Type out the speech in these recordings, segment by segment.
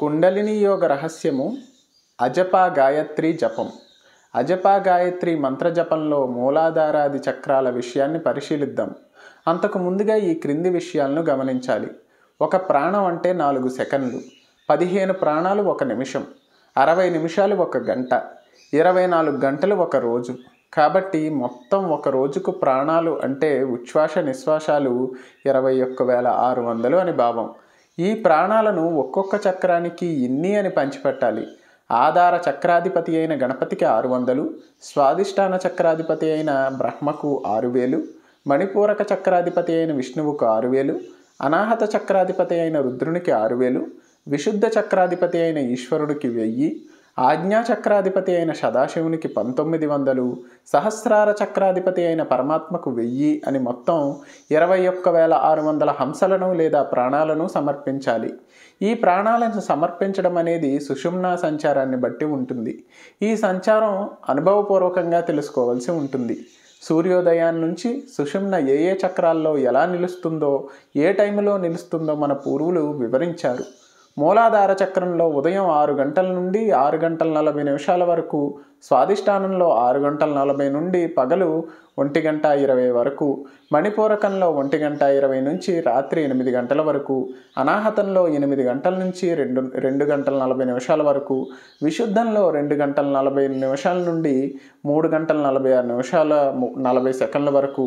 కుండలిని యోగ రహస్యము అజపా గాయత్రి జపం అజపా గాయత్రి మంత్ర జపంలో మూలాధారాది చక్రాల విషయాన్ని పరిశీలిద్దాం అంతకు ముందుగా ఈ క్రింది విషయాలను గమనించాలి ఒక ప్రాణం అంటే నాలుగు సెకండ్లు పదిహేను ప్రాణాలు ఒక నిమిషం అరవై నిమిషాలు ఒక గంట ఇరవై నాలుగు గంటలు ఒక రోజు కాబట్టి మొత్తం ఒక రోజుకు ప్రాణాలు అంటే ఉచ్ఛ్వాస నిశ్వాసాలు ఇరవై ఒక్క వేల ఆరు వందలు అని భావం ఈ ప్రాణాలను ఒక్కొక్క చక్రానికి ఇన్ని అని పంచిపెట్టాలి ఆధార చక్రాధిపతి అయిన గణపతికి ఆరు వందలు స్వాధిష్టాన చక్రాధిపతి అయిన బ్రహ్మకు ఆరు వేలు మణిపూరక చక్రాధిపతి అయిన విష్ణువుకు ఆరు వేలు అనాహత చక్రాధిపతి అయిన రుద్రునికి ఆరు వేలు విశుద్ధ చక్రాధిపతి అయిన ఈశ్వరుడికి వెయ్యి ఆజ్ఞాచక్రాధిపతి అయిన సదాశివునికి పంతొమ్మిది వందలు సహస్రార చక్రాధిపతి అయిన పరమాత్మకు వెయ్యి అని మొత్తం ఇరవై ఒక్క వేల ఆరు వందల హంసలను లేదా ప్రాణాలను సమర్పించాలి ఈ ప్రాణాలను సమర్పించడం అనేది సుషుమ్నా సంచారాన్ని బట్టి ఉంటుంది ఈ సంచారం అనుభవపూర్వకంగా తెలుసుకోవాల్సి ఉంటుంది సూర్యోదయాన్ని నుంచి సుషుమ్న ఏ ఏ చక్రాల్లో ఎలా నిలుస్తుందో ఏ టైంలో నిలుస్తుందో మన పూర్వులు వివరించారు మూలాధార చక్రంలో ఉదయం ఆరు గంటల నుండి ఆరు గంటల నలభై నిమిషాల వరకు స్వాదిష్టానంలో ఆరు గంటల నలభై నుండి పగలు ఒంటి గంట ఇరవై వరకు మణిపూరకంలో ఒంటి గంట ఇరవై నుంచి రాత్రి ఎనిమిది గంటల వరకు అనాహతంలో ఎనిమిది గంటల నుంచి రెండు రెండు గంటల నలభై నిమిషాల వరకు విశుద్ధంలో రెండు గంటల నలభై నిమిషాల నుండి మూడు గంటల నలభై ఆరు నిమిషాల నలభై సెకండ్ల వరకు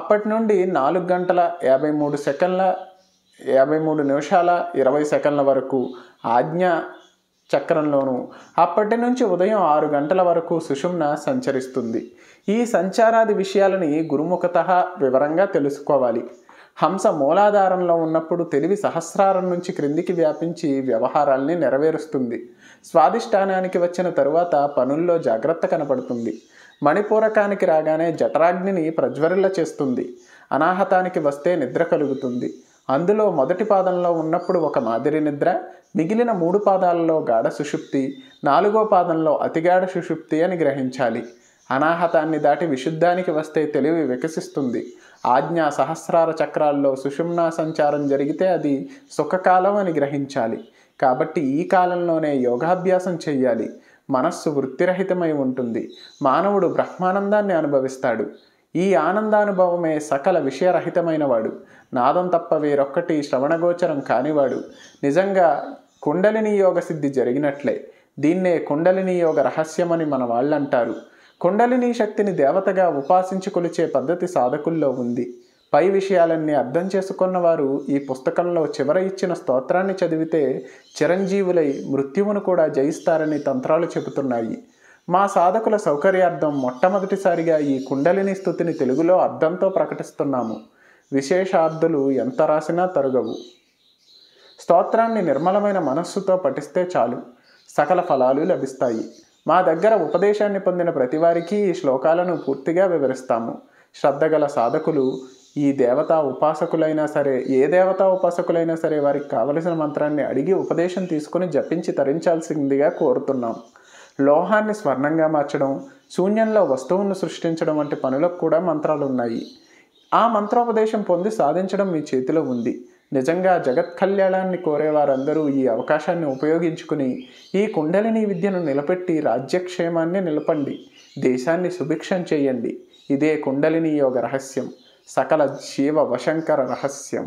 అప్పటి నుండి నాలుగు గంటల యాభై మూడు సెకండ్ల యాభై మూడు నిమిషాల ఇరవై సెకండ్ల వరకు ఆజ్ఞ చక్రంలోనూ అప్పటి నుంచి ఉదయం ఆరు గంటల వరకు సుషుమ్న సంచరిస్తుంది ఈ సంచారాది విషయాలని గురుముఖత వివరంగా తెలుసుకోవాలి హంస మూలాధారంలో ఉన్నప్పుడు తెలివి సహస్రారం నుంచి క్రిందికి వ్యాపించి వ్యవహారాల్ని నెరవేరుస్తుంది స్వాధిష్టానానికి వచ్చిన తరువాత పనుల్లో జాగ్రత్త కనపడుతుంది మణిపూరకానికి రాగానే జఠరాగ్నిని ప్రజ్వరిల్ల చేస్తుంది అనాహతానికి వస్తే నిద్ర కలుగుతుంది అందులో మొదటి పాదంలో ఉన్నప్పుడు ఒక మాదిరి నిద్ర మిగిలిన మూడు పాదాలలో గాఢ సుషుప్తి నాలుగో పాదంలో అతిగాఢ సుషుప్తి అని గ్రహించాలి అనాహతాన్ని దాటి విశుద్ధానికి వస్తే తెలివి వికసిస్తుంది ఆజ్ఞ సహస్రార చక్రాల్లో సుషుమ్నా సంచారం జరిగితే అది సుఖకాలం అని గ్రహించాలి కాబట్టి ఈ కాలంలోనే యోగాభ్యాసం చెయ్యాలి మనస్సు వృత్తిరహితమై ఉంటుంది మానవుడు బ్రహ్మానందాన్ని అనుభవిస్తాడు ఈ ఆనందానుభవమే సకల విషయరహితమైనవాడు నాదం తప్ప వేరొక్కటి శ్రవణగోచరం కానివాడు నిజంగా కుండలిని యోగ సిద్ధి జరిగినట్లే దీన్నే కుండలిని యోగ రహస్యమని మన వాళ్ళంటారు కుండలిని శక్తిని దేవతగా ఉపాసించి కొలిచే పద్ధతి సాధకుల్లో ఉంది పై విషయాలన్నీ అర్థం చేసుకున్నవారు ఈ పుస్తకంలో చివర ఇచ్చిన స్తోత్రాన్ని చదివితే చిరంజీవులై మృత్యువును కూడా జయిస్తారని తంత్రాలు చెబుతున్నాయి మా సాధకుల సౌకర్యార్థం మొట్టమొదటిసారిగా ఈ కుండలిని స్థుతిని తెలుగులో అర్థంతో ప్రకటిస్తున్నాము విశేషార్థులు ఎంత రాసినా తరుగవు స్తోత్రాన్ని నిర్మలమైన మనస్సుతో పఠిస్తే చాలు సకల ఫలాలు లభిస్తాయి మా దగ్గర ఉపదేశాన్ని పొందిన ప్రతివారికి ఈ శ్లోకాలను పూర్తిగా వివరిస్తాము శ్రద్ధగల సాధకులు ఈ దేవతా ఉపాసకులైనా సరే ఏ దేవతా ఉపాసకులైనా సరే వారికి కావలసిన మంత్రాన్ని అడిగి ఉపదేశం తీసుకుని జపించి తరించాల్సిందిగా కోరుతున్నాం లోహాన్ని స్వర్ణంగా మార్చడం శూన్యంలో వస్తువును సృష్టించడం వంటి పనులకు కూడా మంత్రాలు ఉన్నాయి ఆ మంత్రోపదేశం పొంది సాధించడం మీ చేతిలో ఉంది నిజంగా జగత్ కళ్యాణాన్ని కోరేవారందరూ ఈ అవకాశాన్ని ఉపయోగించుకుని ఈ కుండలిని విద్యను నిలబెట్టి రాజ్యక్షేమాన్ని నిలపండి దేశాన్ని సుభిక్షం చేయండి ఇదే కుండలిని యోగ రహస్యం సకల జీవ వశంకర రహస్యం